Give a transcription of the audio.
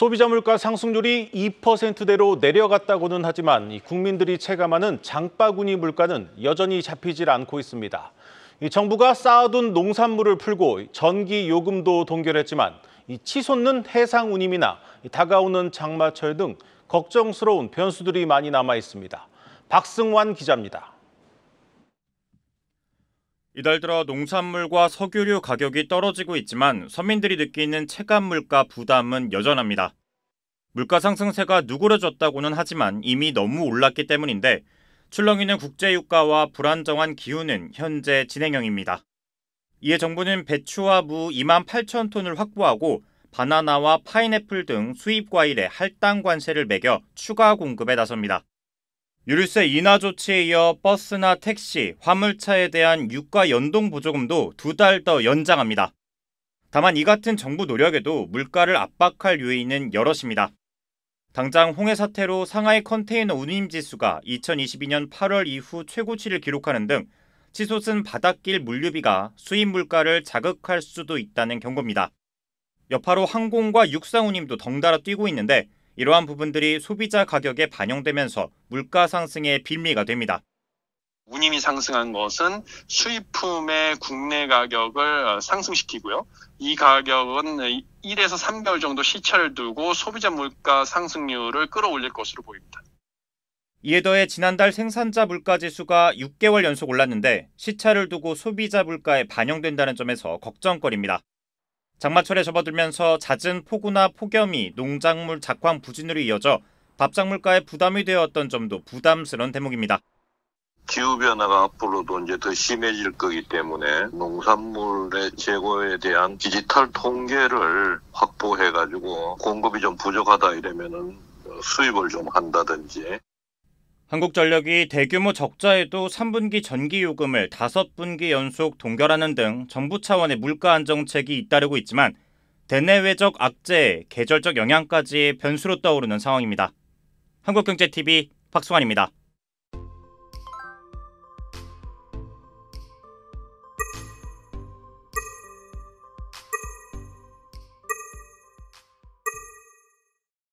소비자 물가 상승률이 2%대로 내려갔다고는 하지만 국민들이 체감하는 장바구니 물가는 여전히 잡히질 않고 있습니다. 정부가 쌓아둔 농산물을 풀고 전기 요금도 동결했지만 치솟는 해상 운임이나 다가오는 장마철 등 걱정스러운 변수들이 많이 남아 있습니다. 박승환 기자입니다. 이달 들어 농산물과 석유류 가격이 떨어지고 있지만 서민들이 느끼는 체감 물가 부담은 여전합니다. 물가 상승세가 누그러졌다고는 하지만 이미 너무 올랐기 때문인데 출렁이는 국제유가와 불안정한 기후는 현재 진행형입니다. 이에 정부는 배추와 무 2만 8천 톤을 확보하고 바나나와 파인애플 등 수입 과일에 할당 관세를 매겨 추가 공급에 나섭니다. 유류세 인하 조치에 이어 버스나 택시, 화물차에 대한 유가 연동 보조금도 두 달 더 연장합니다. 다만 이 같은 정부 노력에도 물가를 압박할 요인은 여럿입니다. 당장 홍해 사태로 상하이 컨테이너 운임 지수가 2022년 8월 이후 최고치를 기록하는 등 치솟은 바닷길 물류비가 수입 물가를 자극할 수도 있다는 경고입니다. 여파로 항공과 육상 운임도 덩달아 뛰고 있는데 이러한 부분들이 소비자 가격에 반영되면서 물가 상승의 빌미가 됩니다. 운임이 상승한 것은 수입품의 국내 가격을 어, 상승시키고요. 이 가격은 1에서 3개월 정도 시차를 두고 소비자 물가 상승률을 끌어올릴 것으로 보입니다. 이에 더해 지난달 생산자 물가 지수가 6개월 연속 올랐는데 시차를 두고 소비자 물가에 반영된다는 점에서 걱정거리입니다. 장마철에 접어들면서 잦은 폭우나 폭염이 농작물 작황 부진으로 이어져 밥작물가에 부담이 되었던 점도 부담스러운 대목입니다. 기후변화가 앞으로도 이제 더 심해질 거기 때문에 농산물의 재고에 대한 디지털 통계를 확보해가지고 공급이 좀 부족하다 이러면 수입을 좀 한다든지 한국전력이 대규모 적자에도 3분기 전기요금을 5분기 연속 동결하는 등 정부 차원의 물가 안정책이 잇따르고 있지만 대내외적 악재에 계절적 영향까지 변수로 떠오르는 상황입니다. 한국경제TV 박수환입니다.